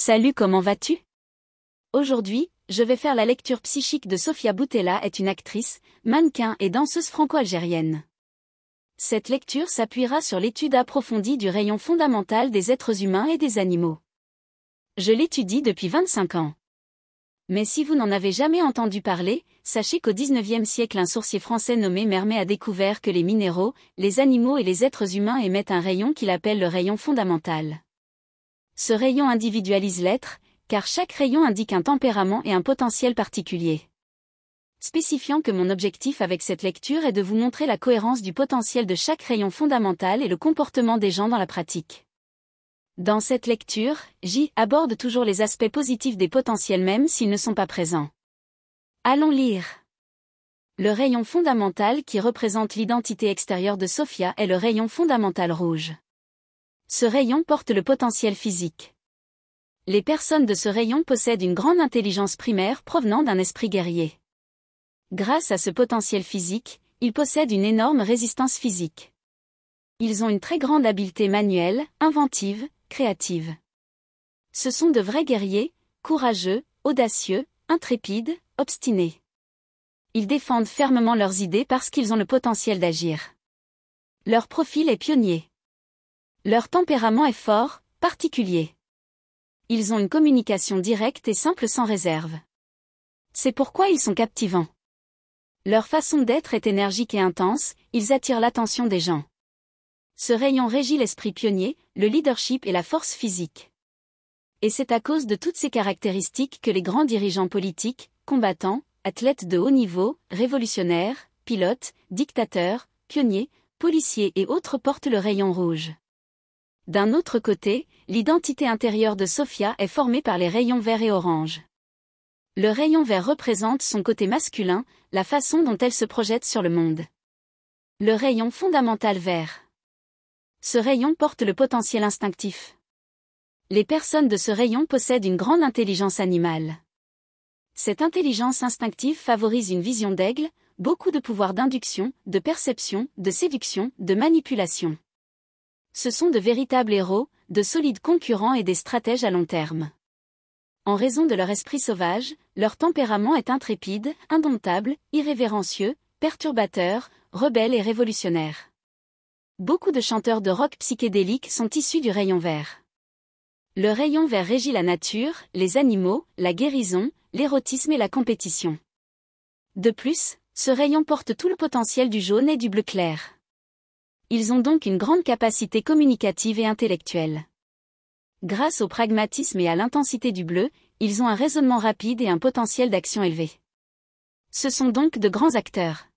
Salut, comment vas-tu Aujourd'hui, je vais faire la lecture psychique de Sofia Boutella est une actrice, mannequin et danseuse franco-algérienne. Cette lecture s'appuiera sur l'étude approfondie du rayon fondamental des êtres humains et des animaux. Je l'étudie depuis 25 ans. Mais si vous n'en avez jamais entendu parler, sachez qu'au 19e siècle un sorcier français nommé Mermet a découvert que les minéraux, les animaux et les êtres humains émettent un rayon qu'il appelle le rayon fondamental. Ce rayon individualise l'être, car chaque rayon indique un tempérament et un potentiel particulier. Spécifiant que mon objectif avec cette lecture est de vous montrer la cohérence du potentiel de chaque rayon fondamental et le comportement des gens dans la pratique. Dans cette lecture, J aborde toujours les aspects positifs des potentiels même s'ils ne sont pas présents. Allons lire. Le rayon fondamental qui représente l'identité extérieure de Sophia est le rayon fondamental rouge. Ce rayon porte le potentiel physique. Les personnes de ce rayon possèdent une grande intelligence primaire provenant d'un esprit guerrier. Grâce à ce potentiel physique, ils possèdent une énorme résistance physique. Ils ont une très grande habileté manuelle, inventive, créative. Ce sont de vrais guerriers, courageux, audacieux, intrépides, obstinés. Ils défendent fermement leurs idées parce qu'ils ont le potentiel d'agir. Leur profil est pionnier. Leur tempérament est fort, particulier. Ils ont une communication directe et simple sans réserve. C'est pourquoi ils sont captivants. Leur façon d'être est énergique et intense, ils attirent l'attention des gens. Ce rayon régit l'esprit pionnier, le leadership et la force physique. Et c'est à cause de toutes ces caractéristiques que les grands dirigeants politiques, combattants, athlètes de haut niveau, révolutionnaires, pilotes, dictateurs, pionniers, policiers et autres portent le rayon rouge. D'un autre côté, l'identité intérieure de Sophia est formée par les rayons vert et orange. Le rayon vert représente son côté masculin, la façon dont elle se projette sur le monde. Le rayon fondamental vert. Ce rayon porte le potentiel instinctif. Les personnes de ce rayon possèdent une grande intelligence animale. Cette intelligence instinctive favorise une vision d'aigle, beaucoup de pouvoir d'induction, de perception, de séduction, de manipulation. Ce sont de véritables héros, de solides concurrents et des stratèges à long terme. En raison de leur esprit sauvage, leur tempérament est intrépide, indomptable, irrévérencieux, perturbateur, rebelle et révolutionnaire. Beaucoup de chanteurs de rock psychédélique sont issus du rayon vert. Le rayon vert régit la nature, les animaux, la guérison, l'érotisme et la compétition. De plus, ce rayon porte tout le potentiel du jaune et du bleu clair. Ils ont donc une grande capacité communicative et intellectuelle. Grâce au pragmatisme et à l'intensité du bleu, ils ont un raisonnement rapide et un potentiel d'action élevé. Ce sont donc de grands acteurs.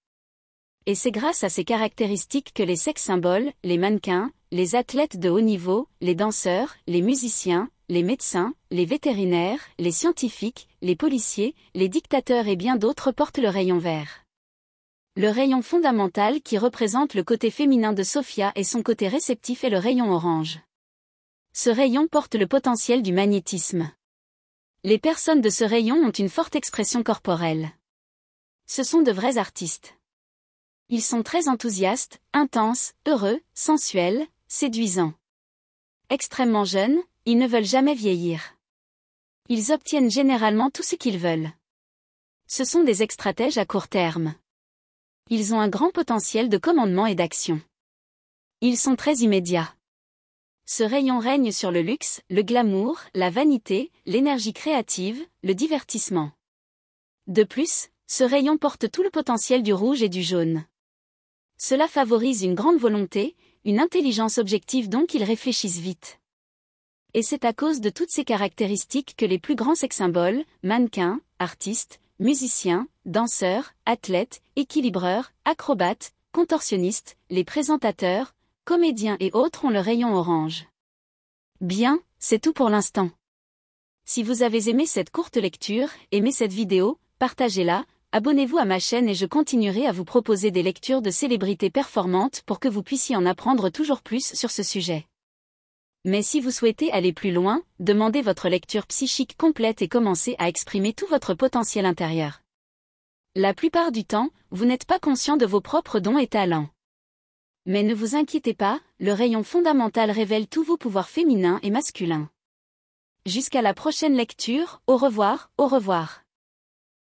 Et c'est grâce à ces caractéristiques que les sex symboles, les mannequins, les athlètes de haut niveau, les danseurs, les musiciens, les médecins, les vétérinaires, les scientifiques, les policiers, les dictateurs et bien d'autres portent le rayon vert. Le rayon fondamental qui représente le côté féminin de Sophia et son côté réceptif est le rayon orange. Ce rayon porte le potentiel du magnétisme. Les personnes de ce rayon ont une forte expression corporelle. Ce sont de vrais artistes. Ils sont très enthousiastes, intenses, heureux, sensuels, séduisants. Extrêmement jeunes, ils ne veulent jamais vieillir. Ils obtiennent généralement tout ce qu'ils veulent. Ce sont des stratèges à court terme ils ont un grand potentiel de commandement et d'action. Ils sont très immédiats. Ce rayon règne sur le luxe, le glamour, la vanité, l'énergie créative, le divertissement. De plus, ce rayon porte tout le potentiel du rouge et du jaune. Cela favorise une grande volonté, une intelligence objective donc ils réfléchissent vite. Et c'est à cause de toutes ces caractéristiques que les plus grands sex-symboles, mannequins, artistes, musiciens, danseurs, athlètes, équilibreurs, acrobates, contorsionnistes, les présentateurs, comédiens et autres ont le rayon orange. Bien, c'est tout pour l'instant. Si vous avez aimé cette courte lecture, aimez cette vidéo, partagez-la, abonnez-vous à ma chaîne et je continuerai à vous proposer des lectures de célébrités performantes pour que vous puissiez en apprendre toujours plus sur ce sujet. Mais si vous souhaitez aller plus loin, demandez votre lecture psychique complète et commencez à exprimer tout votre potentiel intérieur. La plupart du temps, vous n'êtes pas conscient de vos propres dons et talents. Mais ne vous inquiétez pas, le rayon fondamental révèle tous vos pouvoirs féminins et masculins. Jusqu'à la prochaine lecture, au revoir, au revoir.